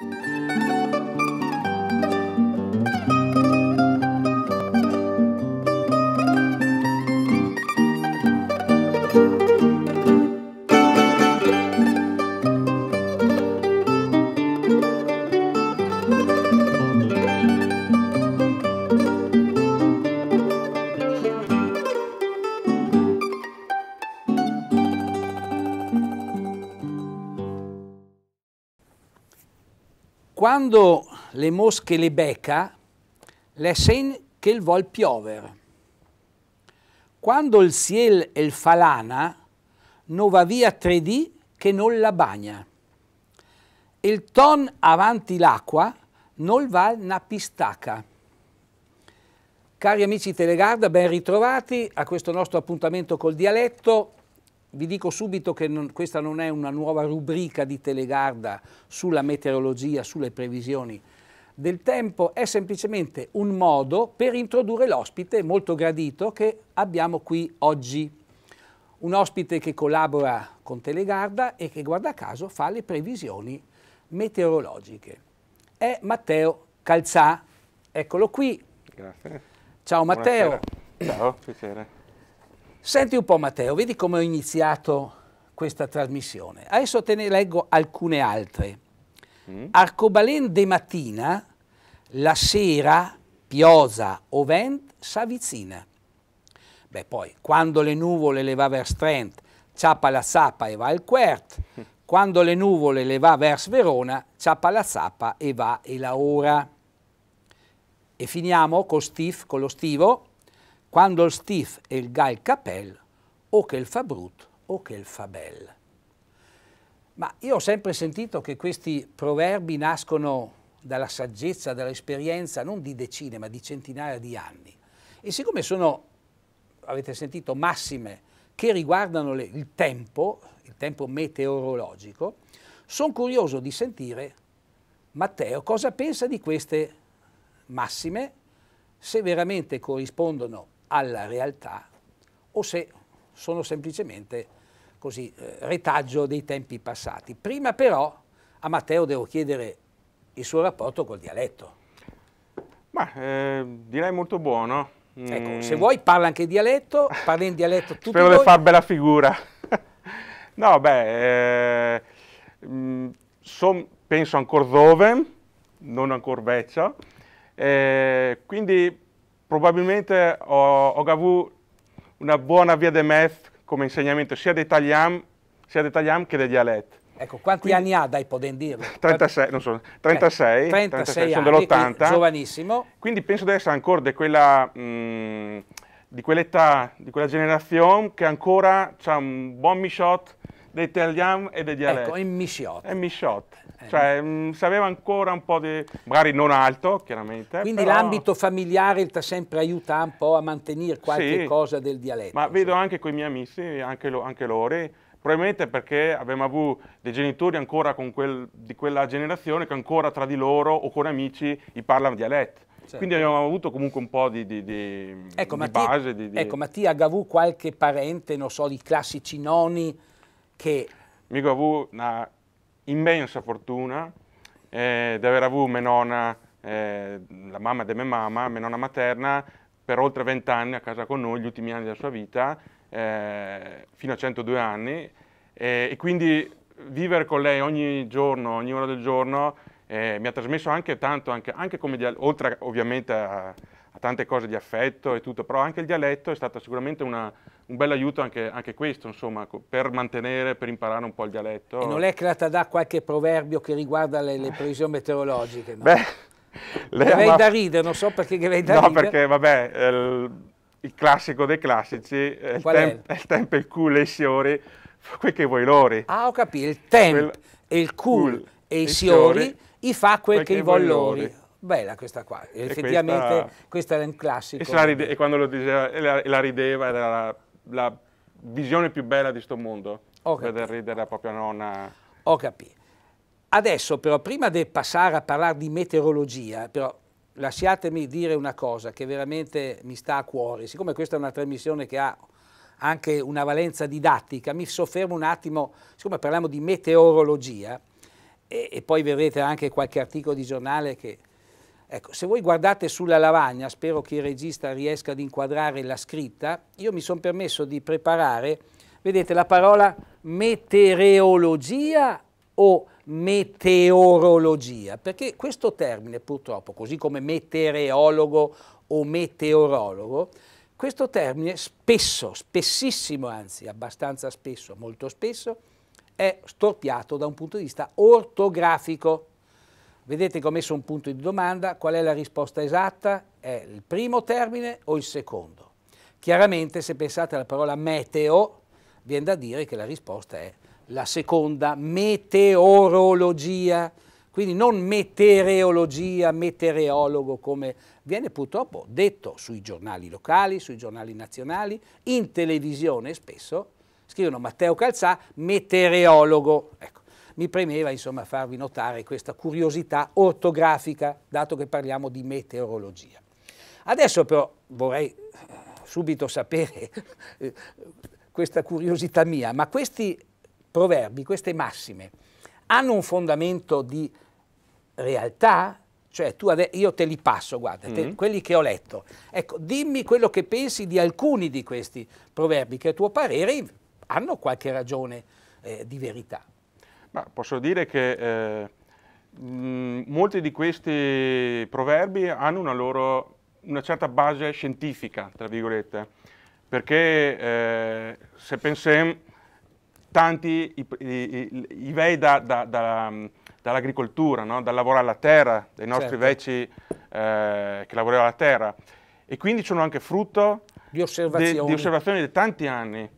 Thank you. Quando le mosche le becca, le sen che il vol piover. Quando il ciel e il falana, no va via tre dì che non la bagna. Il ton avanti l'acqua, non va na pistaca. Cari amici Telegarda, ben ritrovati a questo nostro appuntamento col dialetto. Vi dico subito che non, questa non è una nuova rubrica di Telegarda sulla meteorologia, sulle previsioni del tempo, è semplicemente un modo per introdurre l'ospite molto gradito che abbiamo qui oggi. Un ospite che collabora con Telegarda e che, guarda caso, fa le previsioni meteorologiche. È Matteo Calzà. Eccolo qui. Grazie. Ciao Matteo. Buonasera. Ciao, piacere. Senti un po' Matteo, vedi come ho iniziato questa trasmissione. Adesso te ne leggo alcune altre. Mm. Arcobaleno de mattina, la sera, piosa o vent s'avvicina. Beh, poi, quando le nuvole le va verso Trent, ciappa la zappa e va al Quert. Quando le nuvole le va verso Verona, ciappa la zappa e va e la ora. E finiamo con, Steve, con lo stivo quando il Stif e il Gal Capel, o che il fa brut o che il fa bel. Ma io ho sempre sentito che questi proverbi nascono dalla saggezza, dall'esperienza non di decine ma di centinaia di anni. E siccome sono, avete sentito, massime che riguardano le, il tempo, il tempo meteorologico, sono curioso di sentire Matteo cosa pensa di queste massime, se veramente corrispondono alla realtà o se sono semplicemente così, eh, retaggio dei tempi passati. Prima però a Matteo devo chiedere il suo rapporto col dialetto. Ma eh, direi molto buono. Mm. Ecco, se vuoi parla anche dialetto, parla in dialetto tutti Spero di far bella figura. no, beh, eh, mm, son, penso ancora dove, non ancora vecchio. eh, quindi Probabilmente ho, ho avuto una buona via de MEF come insegnamento sia dei tagliam, sia dei tagliam che dei dialetti. Ecco, quanti Quindi, anni ha, dai, poden dirlo? 36, non so, 36, eh, 36, 36 sono dell'80. Giovanissimo. Quindi penso di essere ancora di quella... Mh, mm, di quell'età, di quella generazione che ancora ha un buon mishot dei Terliam e degli Alec. Ecco, e Michiot. E Michiot. Cioè, mh, mm, aveva ancora un po' di... magari non alto, chiaramente. Quindi però... l'ambito familiare ti sempre aiuta un po' a mantenere qualche sì, cosa del dialetto. Ma cioè. vedo anche con i miei amici, anche, lo, anche loro, probabilmente perché abbiamo avuto dei genitori ancora quel, di quella generazione che ancora tra di loro o con amici gli parlano dialetto. Certo. Quindi abbiamo avuto comunque un po' di, di, di, ecco, di Mattia, base. Di, Ecco, ma ti agavù qualche parente, non so, di classici noni che... Mico ha avuto una immensa fortuna eh, di aver avuto mia nonna, eh, la mamma di mia mamma, mia nonna materna, per oltre 20 anni a casa con noi, gli ultimi anni della sua vita, eh, fino a 102 anni, e quindi vivere con lei ogni giorno, ogni ora del giorno, eh, mi ha trasmesso anche tanto, anche, anche come di, oltre ovviamente a, a tante cose di affetto e tutto, però anche il dialetto è stata sicuramente una, un bel aiuto anche, anche, questo, insomma, per mantenere, per imparare un po' il dialetto. E non è creata da qualche proverbio che riguarda le, le previsioni meteorologiche? No? Beh, lei ama... da ridere, non so perché lei da no, ridere. No, perché vabbè, il, eh, il, classico dei classici eh, è il, temp, è? il tempo, il culo e i siori, quel che vuoi lori. Ah, ho capito, il tempo, quel... il culo e i siori, i fa quel, quel che, che vuoi lori. Bella questa qua, effettivamente questa... questo era un classico. E, ride... e quando lo diceva, la, e la rideva, era la visione più bella di questo mondo, Ho ridere la propria nonna. Ho capito. Adesso però, prima di passare a parlare di meteorologia, però lasciatemi dire una cosa che veramente mi sta a cuore, siccome questa è una trasmissione che ha anche una valenza didattica, mi soffermo un attimo, siccome parliamo di meteorologia, e, e poi vedrete anche qualche articolo di giornale che Ecco, se voi guardate sulla lavagna, spero che il regista riesca ad inquadrare la scritta, io mi sono permesso di preparare, vedete la parola meteorologia o meteorologia, perché questo termine purtroppo, così come meteorologo o meteorologo, questo termine spesso, spessissimo anzi, abbastanza spesso, molto spesso, è storpiato da un punto di vista ortografico. Vedete che ho messo un punto di domanda, qual è la risposta esatta? È il primo termine o il secondo? Chiaramente se pensate alla parola meteo, viene da dire che la risposta è la seconda, meteorologia, quindi non metereologia, metereologo, come viene purtroppo detto sui giornali locali, sui giornali nazionali, in televisione spesso scrivono Matteo Calzà, meteorologo. Ecco mi premeva insomma farvi notare questa curiosità ortografica, dato che parliamo di meteorologia. Adesso però vorrei eh, subito sapere eh, questa curiosità mia, ma questi proverbi, queste massime, hanno un fondamento di realtà? Cioè tu io te li passo, guarda, mm -hmm. quelli che ho letto. Ecco, dimmi quello che pensi di alcuni di questi proverbi che a tuo parere hanno qualche ragione eh, di verità. Ma posso dire che eh, mh, molti di questi proverbi hanno una loro una certa base scientifica, tra virgolette, perché eh, se pensiamo tanti i, i, i vei da, da, da, dall'agricoltura, no? dal lavorare alla terra, dai nostri certo. vecchi eh, che lavoravano alla terra, e quindi sono anche frutto di osservazioni. De, di osservazioni di tanti anni,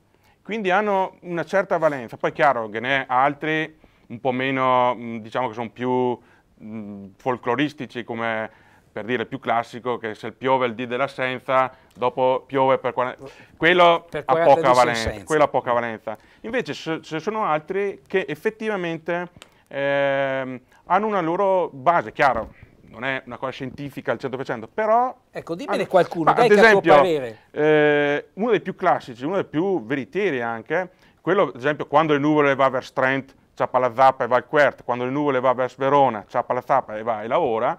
quindi hanno una certa valenza. Poi è chiaro che ne è altri un po' meno, mm, diciamo che sono più mm, folcloristici come per dire più classico che se piove il dì dell'assenza dopo piove per quale... quello, per ha, poca valenza, quello ha poca valenza invece ce ne sono altri che effettivamente eh, hanno una loro base chiaro non è una cosa scientifica al 100% però ecco dimmene qualcuno dai ad esempio, parere eh, uno dei più classici uno dei più veritieri anche quello ad esempio quando le nuvole va verso Trent ciappa la zappa e va al Quert, quando le nuvole va verso Verona, ciappa la zappa e va e lavora,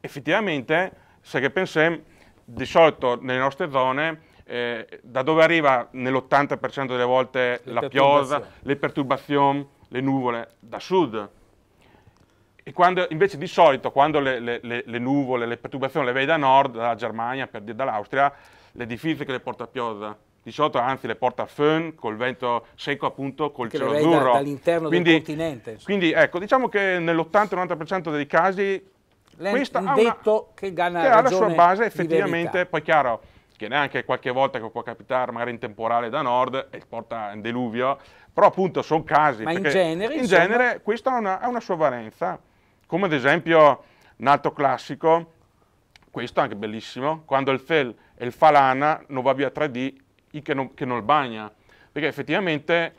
effettivamente, se che pensiamo, di solito nelle nostre zone eh, da dove arriva nell'80% delle volte le la pioggia, le perturbazioni, le nuvole? Da sud. E quando, invece di solito quando le, le, le, nuvole, le perturbazioni le vedi da nord, dalla Germania, per dire dall'Austria, l'edificio che le porta a pioggia. 18 anzi le porta fern col vento secco appunto col che cielo azzurro. Da, dall'interno quindi, del continente. Insomma. Quindi ecco, diciamo che nell'80-90% dei casi L'è questa ha, una, che che ha la sua base effettivamente, poi chiaro che neanche qualche volta che può capitare magari in temporale da nord e porta in deluvio, però appunto sono casi. Ma in genere? In insomma... genere questa ha una, ha una sua valenza, come ad esempio un classico, questo è anche bellissimo, quando il Fel e il Falana non va via 3D che non, che non bagna, perché effettivamente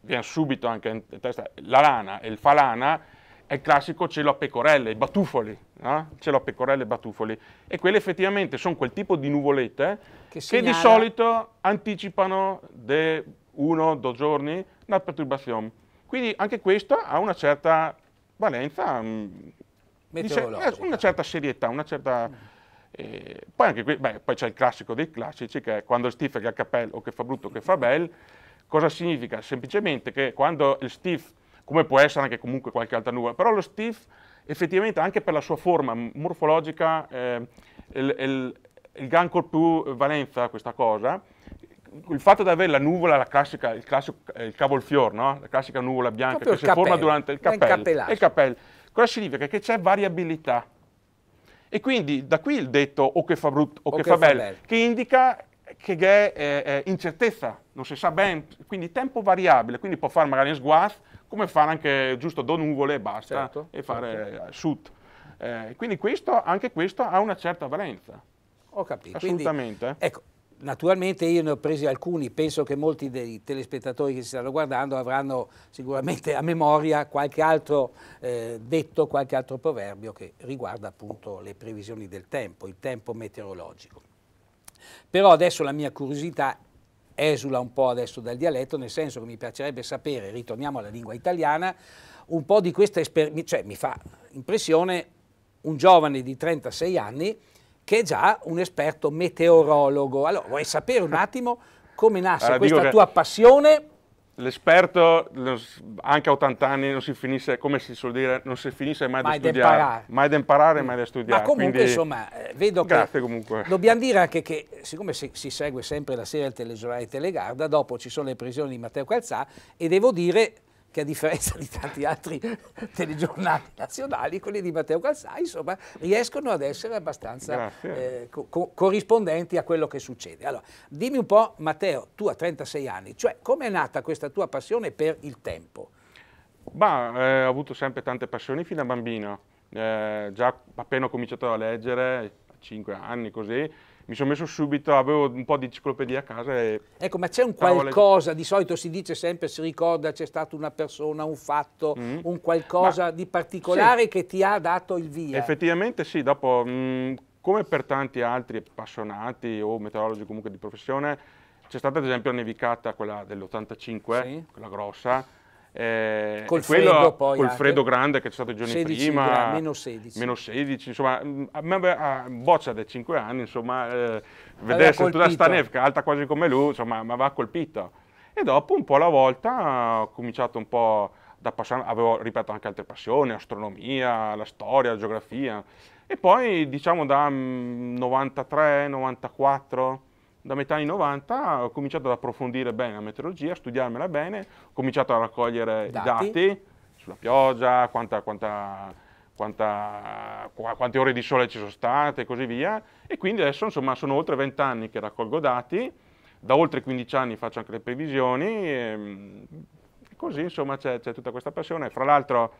viene subito anche in testa la lana e il falana è il classico cielo a pecorelle, i batufoli, no? cielo a pecorelle e batufoli. E quelle effettivamente sono quel tipo di nuvolette che, che di solito anticipano de uno, due giorni la perturbazione. Quindi anche questo ha una certa valenza, mh, mm, eh, una certa serietà, una certa mm. E poi, qui, beh, poi c'è il classico dei classici che è quando il Steve che ha capello o che fa brutto o che fa bel, cosa significa? Semplicemente che quando il stiff, come può essere anche comunque qualche altra nuvola, però lo stiff effettivamente anche per la sua forma morfologica, eh, il, il, il gran più valenza questa cosa, il fatto di avere la nuvola, la classica, il, classico, eh, il cavolfior, no? la classica nuvola bianca Proprio che si capello, forma durante il cappello, il cappello, cosa significa? Che c'è variabilità e quindi da qui il detto o che fa brutto o, o che, che, fa, fa bel, bel, che indica che è eh, incertezza, non si sa ben, quindi tempo variabile, quindi può fare magari un sguaz, come fare anche giusto do nuvole e basta, certo, e fare certo. sud. Eh, quindi questo, anche questo ha una certa valenza. Ho capito. Assolutamente. Quindi, ecco, Naturalmente io ne ho presi alcuni, penso che molti dei telespettatori che si stanno guardando avranno sicuramente a memoria qualche altro eh, detto, qualche altro proverbio che riguarda appunto le previsioni del tempo, il tempo meteorologico. Però adesso la mia curiosità esula un po' adesso dal dialetto, nel senso che mi piacerebbe sapere, ritorniamo alla lingua italiana, un po' di questa esperienza, cioè mi fa impressione un giovane di 36 anni che è già un esperto meteorologo. Allora, vuoi sapere un attimo come nasce allora, questa tua passione? L'esperto, anche a 80 anni, non si finisce, come si suol dire, non si finisce mai, mai da studiare. Imparare. Mai da imparare, mai da studiare. Ma comunque, Quindi, insomma, eh, vedo che... Comunque. Dobbiamo dire anche che, siccome si, si segue sempre la serie al telegiornale Telegarda, dopo ci sono le prisioni di Matteo Calzà e devo dire che a differenza di tanti altri telegiornali nazionali, quelli di Matteo Calzai, insomma, riescono ad essere abbastanza eh, co corrispondenti a quello che succede. Allora, dimmi un po', Matteo, tu a 36 anni, cioè come è nata questa tua passione per il tempo? Beh, ho avuto sempre tante passioni fin da bambino. Eh, già appena ho cominciato a leggere, a 5 anni così, mi sono messo subito, avevo un po' di enciclopedia a casa. E ecco, ma c'è un qualcosa, di solito si dice sempre, si ricorda, c'è stata una persona, un fatto, mm. un qualcosa ma, di particolare sì. che ti ha dato il via. Effettivamente sì, dopo, mh, mm, come per tanti altri appassionati o meteorologi comunque di professione, c'è stata ad esempio la nevicata, quella dell'85, sì. quella grossa, eh, col freddo poi col freddo grande che c'è stato i giorni prima gradi, meno 16 meno 16 insomma a me a boccia dei 5 anni insomma eh, vedere tutta questa nefca alta quasi come lui insomma mi aveva colpito e dopo un po' alla volta ho cominciato un po' da passare avevo ripeto anche altre passioni astronomia la storia la geografia e poi diciamo da 93 mm, 94 da metà anni 90 ho cominciato ad approfondire bene la meteorologia, a studiarmela bene, ho cominciato a raccogliere dati. i dati sulla pioggia, quanta, quanta, quanta, quante ore di sole ci sono state e così via. E quindi adesso insomma sono oltre 20 anni che raccolgo dati, da oltre 15 anni faccio anche le previsioni, ehm, e, così insomma c'è, tutta questa passione. Fra l'altro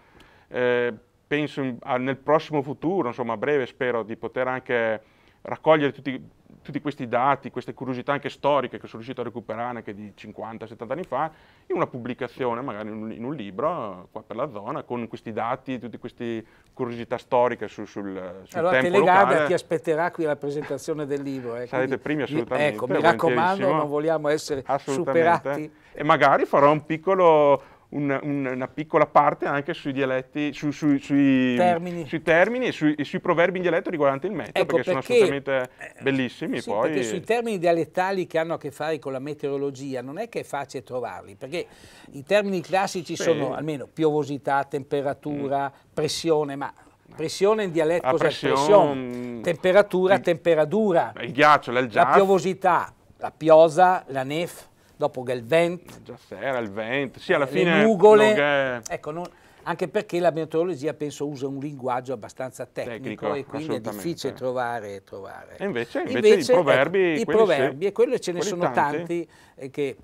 eh, penso in, a, nel prossimo futuro, insomma a breve spero di poter anche raccogliere tutti tutti questi dati, queste curiosità anche storiche che sono riuscito a recuperare anche di 50-70 anni fa, in una pubblicazione, magari in un, in un, libro, qua per la zona, con questi dati, tutte queste curiosità storiche su, sul, sul allora, tempo Telegada locale. ti aspetterà qui la presentazione del libro. Eh, Sarete primi assolutamente. Ecco, mi raccomando, non vogliamo essere superati. E magari farò un piccolo un, un, una piccola parte anche sui dialetti, su, su, sui, termini. sui termini e, sui, e sui, proverbi in dialetto riguardanti il meteo, ecco, perché, perché, sono assolutamente eh, bellissimi. Sì, poi... Perché sui termini dialettali che hanno a che fare con la meteorologia non è che è facile trovarli, perché i termini classici sì. sono almeno piovosità, temperatura, mm. pressione, ma Pressione in dialetto ah, cos'è pressione, pressione? Mm, temperatura, il, temperatura. Il ghiaccio, l'elgiato. La piovosità, la piosa, la nef dopo che eh, Già era il vent, sì alla eh, fine... Le nugole, è... ecco, non, anche perché la meteorologia penso usa un linguaggio abbastanza tecnico, tecnico e quindi è difficile trovare. trovare. E invece, invece, invece, ecco, i proverbi... Ecco, I proverbi, e quello ce ne sono tanti, tanti eh, che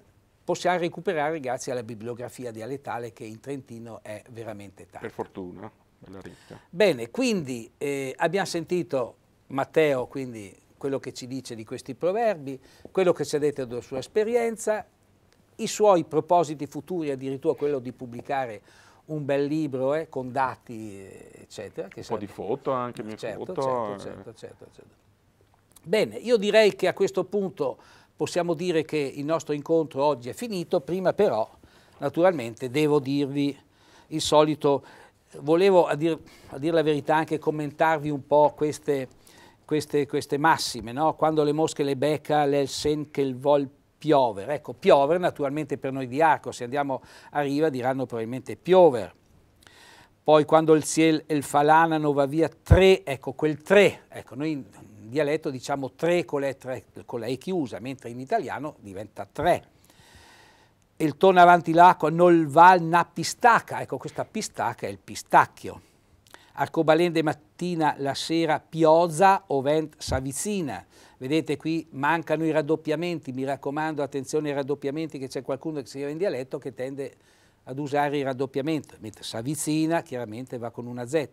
possiamo recuperare grazie alla bibliografia dialettale che in Trentino è veramente tanta. Per fortuna, bella ricca. Bene, quindi eh, abbiamo sentito Matteo, quindi quello che ci dice di questi proverbi, quello che ci ha detto della sua esperienza, i suoi propositi futuri, addirittura quello di pubblicare un bel libro eh, con dati, eh, eccetera. un sarebbe... po' di foto anche, mi certo, foto. Certo, eh. certo, certo, certo. Bene, io direi che a questo punto possiamo dire che il nostro incontro oggi è finito, prima però, naturalmente, devo dirvi il solito, volevo, a dire dir la verità, anche commentarvi un po' queste queste, queste massime, no? quando le mosche le becca, l'el sen che il vol piovere. Ecco, piovere naturalmente per noi di Arco, se andiamo a Riva diranno probabilmente piover. Poi quando il ciel e il falanano va via tre, ecco quel tre, ecco noi in dialetto diciamo tre con la, tre, con la E chiusa, mentre in italiano diventa tre. Il tono avanti l'acqua non va na pistaca, ecco questa pistaca è il pistacchio. Arcobalende dei mattina, la sera piozza o vent s'avvicina. Vedete qui mancano i raddoppiamenti, mi raccomando attenzione ai raddoppiamenti che c'è qualcuno che scrive in dialetto che tende ad usare il raddoppiamento, mentre s'avvicina chiaramente va con una Z.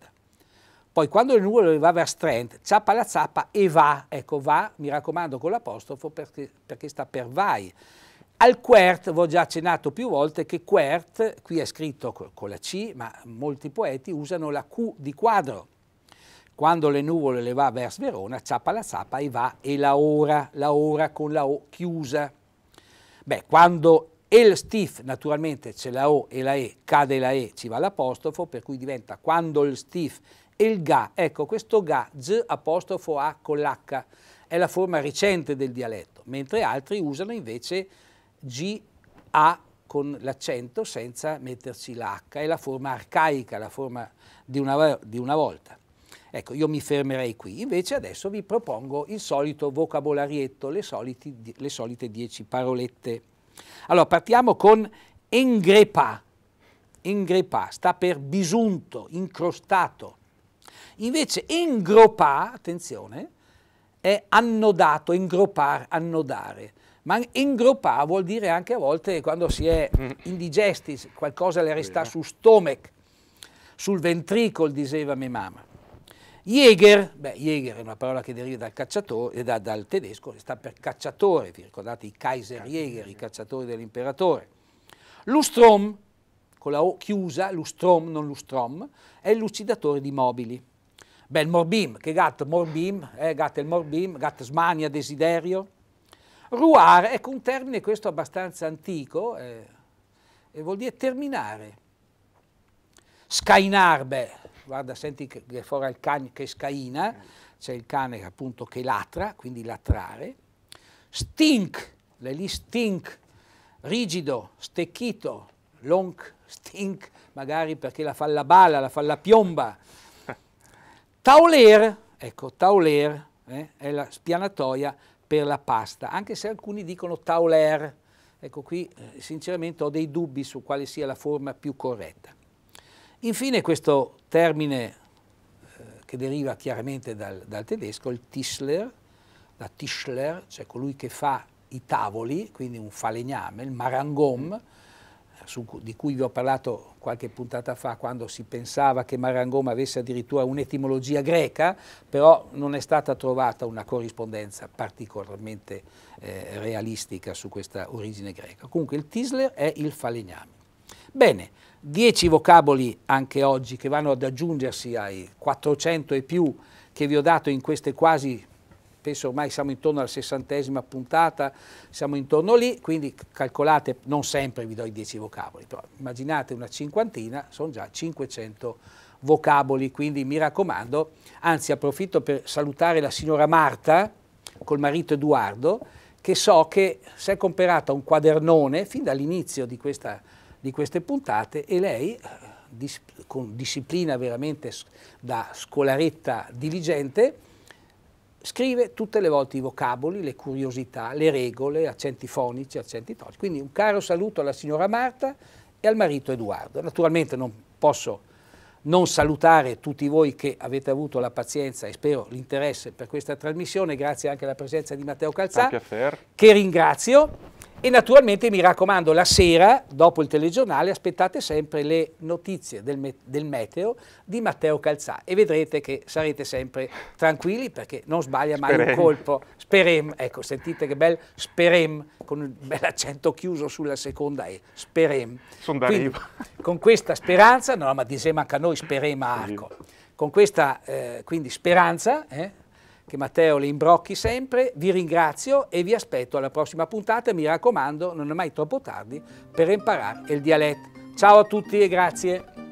Poi quando il nuvolo va verso Trent, zappa la zappa e va, ecco va, mi raccomando con l'apostrofo perché, perché sta per vai. Al Quert, vi ho già accennato più volte che Quert, qui è scritto con la C, ma molti poeti usano la Q di quadro. Quando le nuvole le va verso Verona, ciappa la zappa e va e la ora, la ora con la O chiusa. Beh, quando il stif, naturalmente c'è la O e la E, cade la E, ci va l'apostrofo, per cui diventa quando il stif e il ga, ecco questo ga, z apostrofo A con l'H, è la forma recente del dialetto, mentre altri usano invece G, A con l'accento senza metterci la H, è la forma arcaica, la forma di una, di una volta. Ecco, io mi fermerei qui, invece adesso vi propongo il solito vocabolarietto, le, soliti, le solite dieci parolette. Allora, partiamo con engrepa. Engrepa sta per bisunto, incrostato. Invece engropà, attenzione, è annodato, ingropar, annodare. Ma engropà vuol dire anche a volte quando si è mm. indigesti, qualcosa le resta su stomach, sul ventricolo, diceva mia mamma. Jäger, beh, Jäger è una parola che deriva dal, eh, da, dal tedesco, sta per cacciatore, vi ricordate i Kaiser Jäger, i cacciatori dell'imperatore. Lustrom, con la O chiusa, lustrom, non lustrom, è il lucidatore di mobili. Beh, il morbim, che gatto morbim, eh, gatto il morbim, gatto smania, desiderio. Ruar, ecco un termine questo abbastanza antico, eh, e vuol dire terminare. Scainar, beh, guarda, senti che è fuori il cane che scaina, c'è il cane appunto che latra, quindi latrare. Stink, lì stink, rigido, stecchito, lonk, stink, magari perché la fa la bala, la fa la piomba. Tauler, ecco, tauler eh, è la spianatoia per la pasta, anche se alcuni dicono tauler. Ecco qui, eh, sinceramente ho dei dubbi su quale sia la forma più corretta. Infine questo termine eh, che deriva chiaramente dal, dal tedesco, il Tischler, da Tischler, cioè colui che fa i tavoli, quindi un falegname, il marangom, mm. su, di cui vi ho parlato qualche puntata fa quando si pensava che marangom avesse addirittura un'etimologia greca, però non è stata trovata una corrispondenza particolarmente eh, realistica su questa origine greca. Comunque il Tisler è il falegname. Bene, dieci vocaboli anche oggi che vanno ad aggiungersi ai 400 e più che vi ho dato in queste quasi penso ormai siamo intorno alla sessantesima puntata, siamo intorno lì, quindi calcolate, non sempre vi do i dieci vocaboli, però immaginate una cinquantina, sono già 500 vocaboli, quindi mi raccomando, anzi approfitto per salutare la signora Marta col marito Edoardo, che so che si è comperata un quadernone fin dall'inizio di questa di queste puntate e lei eh, dis con disciplina veramente da scolaretta diligente scrive tutte le volte i vocaboli, le curiosità, le regole, accenti fonici, accenti tonici. Quindi un caro saluto alla signora Marta e al marito Edoardo. Naturalmente non posso non salutare tutti voi che avete avuto la pazienza e spero l'interesse per questa trasmissione, grazie anche alla presenza di Matteo Calzà, che ringrazio. E naturalmente mi raccomando, la sera, dopo il telegiornale, aspettate sempre le notizie del, me del meteo di Matteo Calzà e vedrete che sarete sempre tranquilli perché non sbaglia mai sperem. un colpo. Sperem, ecco, sentite che bel sperem con un bel accento chiuso sulla seconda E, sperem. Sono Quindi, con questa speranza, no ma disema anche a noi sperem arco, con questa eh, quindi speranza... Eh, che Matteo le imbrocchi sempre. Vi ringrazio e vi aspetto alla prossima puntata. Mi raccomando, non è mai troppo tardi per imparare il dialetto. Ciao a tutti e grazie.